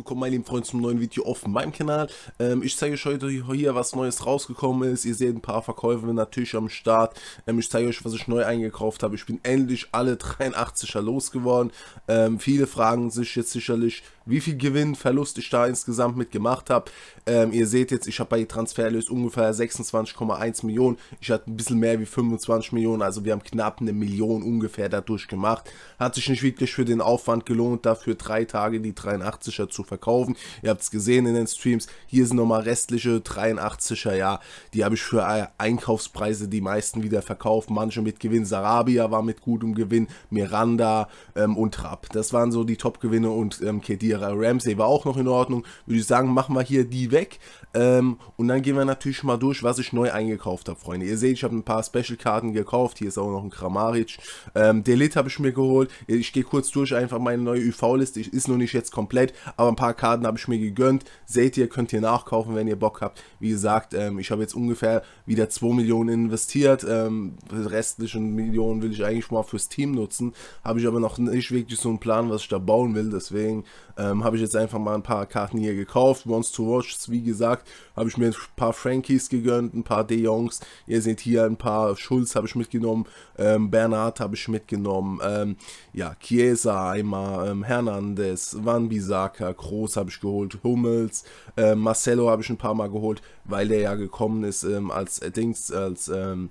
willkommen, meine lieben Freunde, zum neuen Video auf meinem Kanal. Ähm, ich zeige euch heute hier, was Neues rausgekommen ist. Ihr seht ein paar Verkäufe natürlich am Start. Ähm, ich zeige euch, was ich neu eingekauft habe. Ich bin endlich alle 83er losgeworden. Ähm, viele fragen sich jetzt sicherlich, wie viel Gewinn, Verlust ich da insgesamt mitgemacht gemacht habe. Ähm, ihr seht jetzt, ich habe bei Transferlös ungefähr 26,1 Millionen. Ich hatte ein bisschen mehr wie 25 Millionen, also wir haben knapp eine Million ungefähr dadurch gemacht. Hat sich nicht wirklich für den Aufwand gelohnt, dafür drei Tage die 83er zu verkaufen. Ihr habt es gesehen in den Streams. Hier sind nochmal restliche 83er, ja. Die habe ich für äh, Einkaufspreise die meisten wieder verkauft. Manche mit Gewinn. Sarabia war mit gutem Gewinn. Miranda ähm, und Trapp. Das waren so die Top-Gewinne und ähm, Kedira Ramsey war auch noch in Ordnung. Würde ich sagen, machen wir hier die weg. Ähm, und dann gehen wir natürlich mal durch, was ich neu eingekauft habe, Freunde. Ihr seht, ich habe ein paar Special-Karten gekauft. Hier ist auch noch ein Kramaric. Ähm, Delit habe ich mir geholt. Ich gehe kurz durch einfach meine neue UV-Liste. Ist noch nicht jetzt komplett, aber ein paar paar Karten habe ich mir gegönnt. Seht ihr, könnt ihr nachkaufen, wenn ihr Bock habt. Wie gesagt, ähm, ich habe jetzt ungefähr wieder 2 Millionen investiert. Ähm, die restlichen Millionen will ich eigentlich mal fürs Team nutzen. Habe ich aber noch nicht wirklich so einen Plan, was ich da bauen will. Deswegen ähm, habe ich jetzt einfach mal ein paar Karten hier gekauft. Wants to Watch, wie gesagt, habe ich mir ein paar Frankies gegönnt, ein paar De Jongs. Ihr seht hier ein paar Schulz habe ich mitgenommen, ähm, Bernhard habe ich mitgenommen, ähm, ja, Chiesa einmal, ähm, Hernandez, Van Bissaka, Kroos habe ich geholt, Hummels, äh, Marcelo habe ich ein paar Mal geholt, weil der ja gekommen ist ähm, als äh, Dings, als ähm,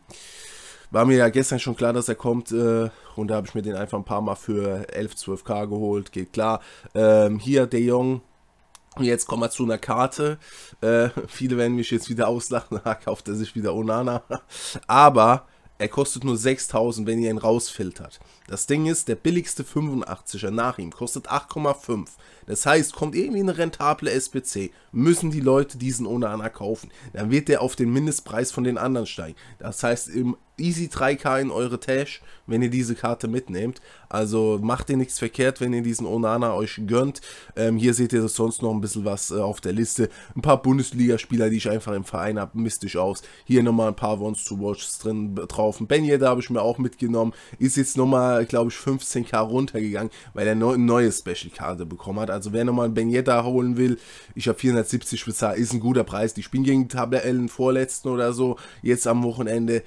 war mir ja gestern schon klar, dass er kommt äh, und da habe ich mir den einfach ein paar Mal für 11, 12k geholt, geht klar. Ähm, hier De Jong, Jetzt kommen wir zu einer Karte. Äh, viele werden mich jetzt wieder auslachen, da kauft er sich wieder Onana. Aber er kostet nur 6000, wenn ihr ihn rausfiltert. Das Ding ist, der billigste 85er nach ihm kostet 8,5. Das heißt, kommt irgendwie eine rentable SPC, müssen die Leute diesen ohne Anna kaufen. Dann wird der auf den Mindestpreis von den anderen steigen. Das heißt, im easy 3k in eure Tash, wenn ihr diese Karte mitnehmt. Also macht ihr nichts verkehrt, wenn ihr diesen Onana euch gönnt. Ähm, hier seht ihr sonst noch ein bisschen was äh, auf der Liste. Ein paar Bundesligaspieler, die ich einfach im Verein habe, mystisch aus. Hier nochmal ein paar Wants to Watch drin drauf. Ben Benje, da habe ich mir auch mitgenommen. Ist jetzt nochmal, glaube ich, 15k runtergegangen, weil er eine neue Special-Karte bekommen hat. Also wer nochmal einen Benje holen will, ich habe 470 bezahlt, ist ein guter Preis. Die spielen gegen Tabellen vorletzten oder so, jetzt am Wochenende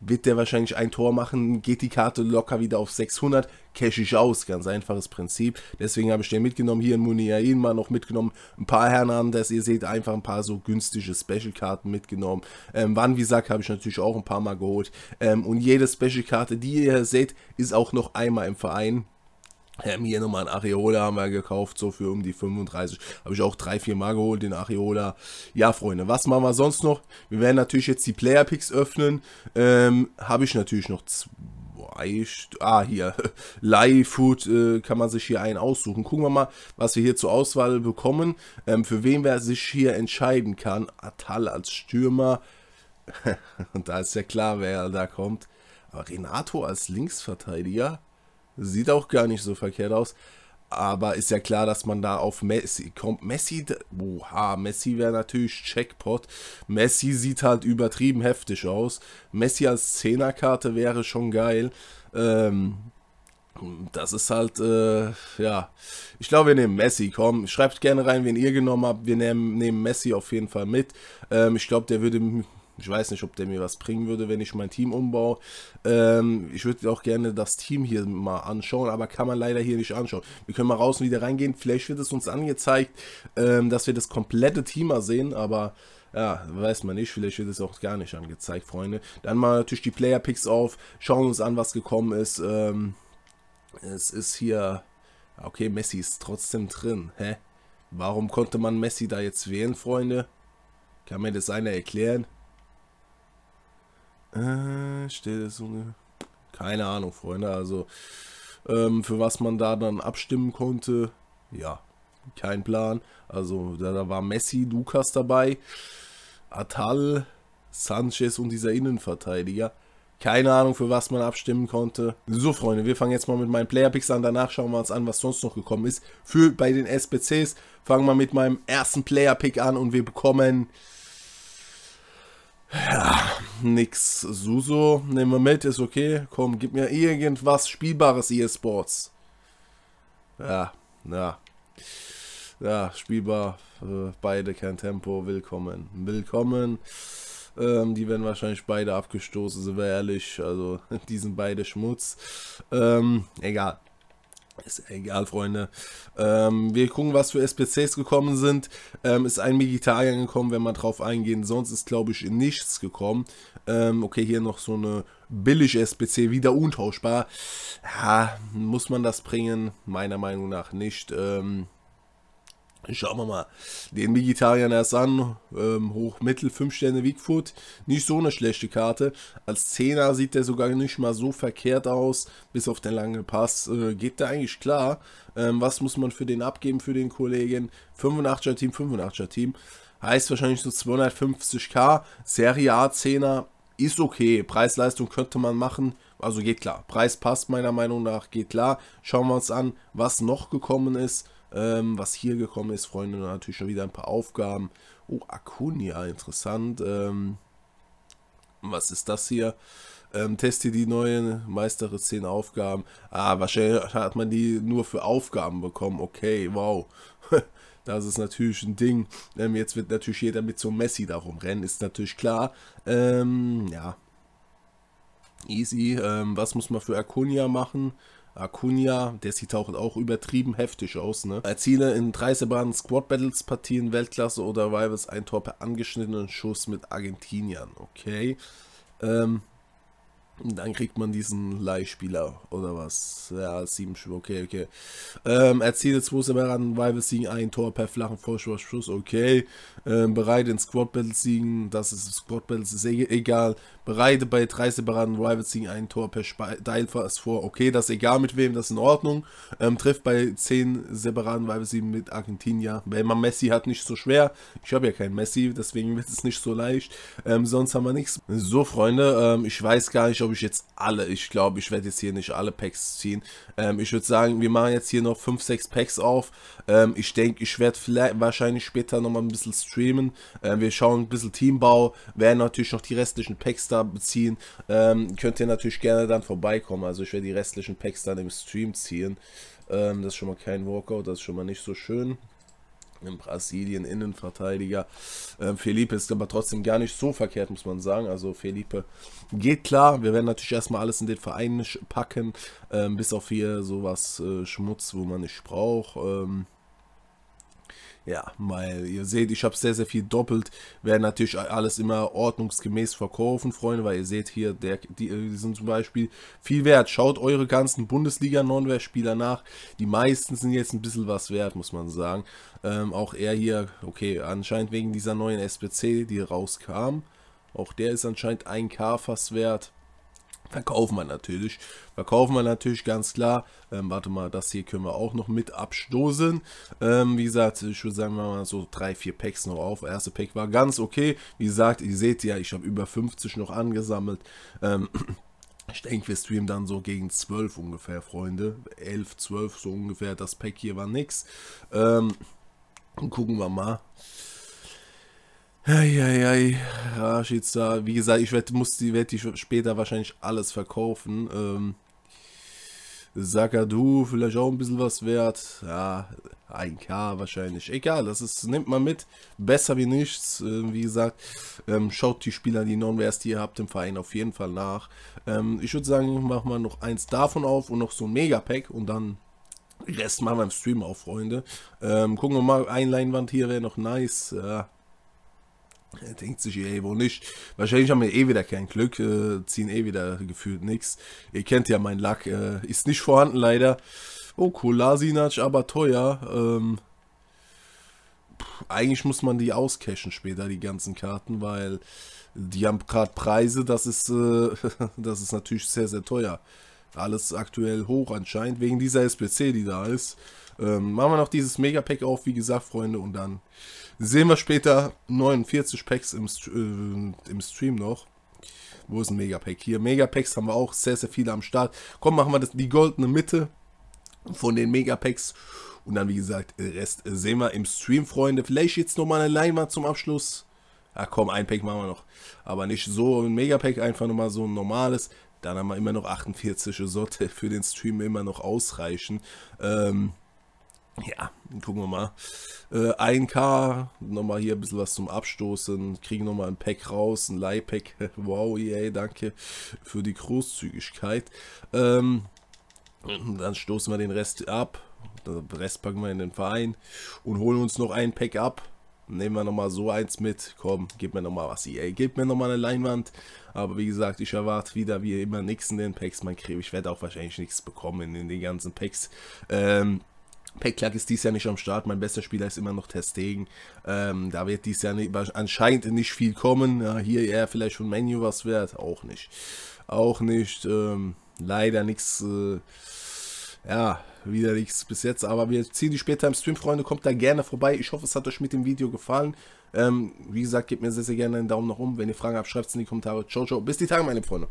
wird der wahrscheinlich ein Tor machen, geht die Karte locker wieder auf 600, cash ich aus, ganz einfaches Prinzip. Deswegen habe ich den mitgenommen, hier in Muniain mal noch mitgenommen, ein paar Hernandez, ihr seht einfach ein paar so günstige Special-Karten mitgenommen. Ähm, Van Visak habe ich natürlich auch ein paar Mal geholt ähm, und jede Special-Karte, die ihr seht, ist auch noch einmal im Verein ähm, hier nochmal ein Areola haben wir gekauft, so für um die 35. Habe ich auch drei, vier Mal geholt, den Areola. Ja, Freunde, was machen wir sonst noch? Wir werden natürlich jetzt die Player Picks öffnen. Ähm, Habe ich natürlich noch zwei. Ah, hier. Leihfood äh, kann man sich hier einen aussuchen. Gucken wir mal, was wir hier zur Auswahl bekommen. Ähm, für wen wer sich hier entscheiden kann. Atal als Stürmer. Und da ist ja klar, wer da kommt. Aber Renato als Linksverteidiger. Sieht auch gar nicht so verkehrt aus. Aber ist ja klar, dass man da auf Messi kommt. Messi, oha, Messi wäre natürlich Checkpot. Messi sieht halt übertrieben heftig aus. Messi als Zehnerkarte wäre schon geil. Ähm, das ist halt, äh, ja. Ich glaube, wir nehmen Messi. Komm, schreibt gerne rein, wen ihr genommen habt. Wir nehmen, nehmen Messi auf jeden Fall mit. Ähm, ich glaube, der würde ich weiß nicht, ob der mir was bringen würde, wenn ich mein Team umbaue. Ähm, ich würde auch gerne das Team hier mal anschauen, aber kann man leider hier nicht anschauen. Wir können mal raus und wieder reingehen. Vielleicht wird es uns angezeigt, ähm, dass wir das komplette Team mal sehen, aber... Ja, weiß man nicht, vielleicht wird es auch gar nicht angezeigt, Freunde. Dann mal natürlich die Player-Picks auf, schauen uns an, was gekommen ist. Ähm, es ist hier... Okay, Messi ist trotzdem drin. Hä? Warum konnte man Messi da jetzt wählen, Freunde? Kann mir das einer erklären? Äh, steht das so eine. Keine Ahnung, Freunde. Also, ähm, für was man da dann abstimmen konnte, ja, kein Plan. Also, da, da war Messi, Lukas dabei, Atal, Sanchez und dieser Innenverteidiger. Keine Ahnung, für was man abstimmen konnte. So, Freunde, wir fangen jetzt mal mit meinen Playerpicks an. Danach schauen wir uns an, was sonst noch gekommen ist. Für bei den SBCs fangen wir mit meinem ersten Playerpick an und wir bekommen ja, nix. Suso, nehmen wir mit, ist okay. Komm, gib mir irgendwas Spielbares E-Sports. Ja, ja. Ja, spielbar. Äh, beide kein Tempo. Willkommen. Willkommen. Ähm, die werden wahrscheinlich beide abgestoßen, sind wir ehrlich. Also, die sind beide Schmutz. Ähm, egal. Ist egal, Freunde. Ähm, wir gucken, was für SPCs gekommen sind. Ähm, ist ein Vegetarier gekommen, wenn man drauf eingehen. Sonst ist, glaube ich, nichts gekommen. Ähm, okay, hier noch so eine billige SPC, wieder untauschbar. Ja, muss man das bringen? Meiner Meinung nach nicht. Ähm, Schauen wir mal den Vegetarier erst an. Ähm, hoch, 5 Sterne Weakfoot. Nicht so eine schlechte Karte. Als 10er sieht der sogar nicht mal so verkehrt aus. Bis auf den langen Pass äh, geht da eigentlich klar. Ähm, was muss man für den abgeben, für den Kollegen? 85er Team, 85er Team. Heißt wahrscheinlich so 250k. Serie A 10 er ist okay. Preis-Leistung könnte man machen. Also geht klar. Preis passt meiner Meinung nach, geht klar. Schauen wir uns an, was noch gekommen ist. Ähm, was hier gekommen ist, Freunde, natürlich schon wieder ein paar Aufgaben. Oh, Akunia, interessant. Ähm, was ist das hier? Ähm, teste die neuen, meistere 10 Aufgaben. Ah, wahrscheinlich hat man die nur für Aufgaben bekommen. Okay, wow. Das ist natürlich ein Ding. Ähm, jetzt wird natürlich jeder mit so Messi darum rennen, ist natürlich klar. Ähm, ja. Easy. Ähm, was muss man für Arconia machen? Acuna, der sieht auch, auch übertrieben heftig aus. Ne? Erziele in dreißerbaren Squad Battles Partien Weltklasse oder Rivals ein Tor per angeschnittenen Schuss mit Argentiniern. Okay. Ähm, und dann kriegt man diesen Leihspieler oder was. Ja, sieben Schuhe, okay, okay. Ähm, erziele zwei Severan, Rival siegen ein Tor per flachen Vorschuss, okay. Ähm, bereit in Squad Battle siegen, das ist Squad Battle, ist e-, egal. Bereite bei drei Severan, Rival siegen ein Tor per Steilfass vor, okay, das ist egal mit wem, das ist in Ordnung. Ähm, trifft bei zehn Separaten Rival siegen mit Argentinien. Wenn man Messi hat, nicht so schwer. Ich habe ja keinen Messi, deswegen wird es nicht so leicht. Ähm, sonst haben wir nichts. So, Freunde, ähm, ich weiß gar nicht, ob ich jetzt alle, ich glaube, ich werde jetzt hier nicht alle Packs ziehen. Ähm, ich würde sagen, wir machen jetzt hier noch 5, 6 Packs auf. Ähm, ich denke, ich werde vielleicht wahrscheinlich später nochmal ein bisschen streamen. Ähm, wir schauen ein bisschen Teambau, werden natürlich noch die restlichen Packs da beziehen. Ähm, könnt ihr natürlich gerne dann vorbeikommen. Also ich werde die restlichen Packs dann im Stream ziehen. Ähm, das ist schon mal kein Walkout, das ist schon mal nicht so schön in Brasilien Innenverteidiger. Ähm, Felipe ist aber trotzdem gar nicht so verkehrt, muss man sagen. Also Felipe geht klar. Wir werden natürlich erstmal alles in den Verein packen, ähm, bis auf hier sowas äh, Schmutz, wo man nicht braucht. Ähm, ja, weil ihr seht, ich habe sehr, sehr viel doppelt. Werde natürlich alles immer ordnungsgemäß verkaufen, Freunde, weil ihr seht hier, der, die, äh, die sind zum Beispiel viel wert. Schaut eure ganzen Bundesliga-Nonwehr-Spieler nach. Die meisten sind jetzt ein bisschen was wert, muss man sagen. Ähm, auch er hier, okay, anscheinend wegen dieser neuen SPC, die rauskam. Auch der ist anscheinend 1K fast wert. Verkaufen wir natürlich. Verkaufen wir natürlich ganz klar. Ähm, warte mal, das hier können wir auch noch mit abstoßen. Ähm, wie gesagt, ich würde sagen, wir mal so drei, vier Packs noch auf. Erste Pack war ganz okay. Wie gesagt, ihr seht ja, ich habe über 50 noch angesammelt. Ähm, ich denke, wir streamen dann so gegen 12 ungefähr, Freunde. 11, 12 so ungefähr. Das Pack hier war nix. Ähm, gucken wir mal. Eieiei, ja, Wie gesagt, ich werde die, werd die später wahrscheinlich alles verkaufen. Ähm, Sakadu, vielleicht auch ein bisschen was wert. Ja, 1K wahrscheinlich. Egal, das ist, nehmt mal mit. Besser wie nichts. Äh, wie gesagt, ähm, schaut die Spieler, die Non-Wares, die ihr habt im Verein, auf jeden Fall nach. Ähm, ich würde sagen, ich mache mal noch eins davon auf und noch so ein Mega-Pack und dann Rest machen wir im Stream auf, Freunde. Ähm, gucken wir mal, ein Leinwand hier wäre noch nice. Ja, er denkt sich, ey, wo nicht? Wahrscheinlich haben wir eh wieder kein Glück, äh, ziehen eh wieder gefühlt nichts. Ihr kennt ja mein Lack, äh, ist nicht vorhanden leider. Oh, Kolasinac, aber teuer. Ähm, pff, eigentlich muss man die auscashen später, die ganzen Karten, weil die haben gerade Preise, das ist, äh, das ist natürlich sehr, sehr teuer. Alles aktuell hoch anscheinend, wegen dieser SPC, die da ist. Ähm, machen wir noch dieses Mega-Pack auf, wie gesagt, Freunde. Und dann sehen wir später 49 Packs im, äh, im Stream noch. Wo ist ein Megapack? Hier, Megapacks haben wir auch sehr, sehr viele am Start. Komm, machen wir das, die goldene Mitte von den Megapacks. Und dann, wie gesagt, den Rest sehen wir im Stream, Freunde. Vielleicht jetzt nochmal eine Leinwand zum Abschluss. Ach komm, ein Pack machen wir noch. Aber nicht so ein Megapack, einfach nochmal so ein normales. Dann haben wir immer noch 48 sollte für den Stream immer noch ausreichen. Ähm, ja, gucken wir mal. Äh, 1K, nochmal hier ein bisschen was zum Abstoßen. Kriegen nochmal ein Pack raus, ein Leihpack. Wow, EA, danke für die Großzügigkeit. Ähm, dann stoßen wir den Rest ab. Den Rest packen wir in den Verein und holen uns noch ein Pack ab. Nehmen wir nochmal so eins mit. Komm, gib mir nochmal was. EA, gib mir nochmal eine Leinwand. Aber wie gesagt, ich erwarte wieder wie immer nichts in den Packs. Mein Krebs, ich werde auch wahrscheinlich nichts bekommen in den ganzen Packs. Ähm, Pat ist dies Jahr nicht am Start, mein bester Spieler ist immer noch Testegen. Ähm, da wird dies Jahr nicht, anscheinend nicht viel kommen. Ja, hier eher vielleicht von Menu was wert, auch nicht. Auch nicht, ähm, leider nichts, äh, ja, wieder nichts bis jetzt. Aber wir ziehen die später im Stream, Freunde, kommt da gerne vorbei. Ich hoffe, es hat euch mit dem Video gefallen. Ähm, wie gesagt, gebt mir sehr, sehr gerne einen Daumen nach oben. Wenn ihr Fragen habt, schreibt es in die Kommentare. Ciao, ciao. Bis die Tage, meine Freunde.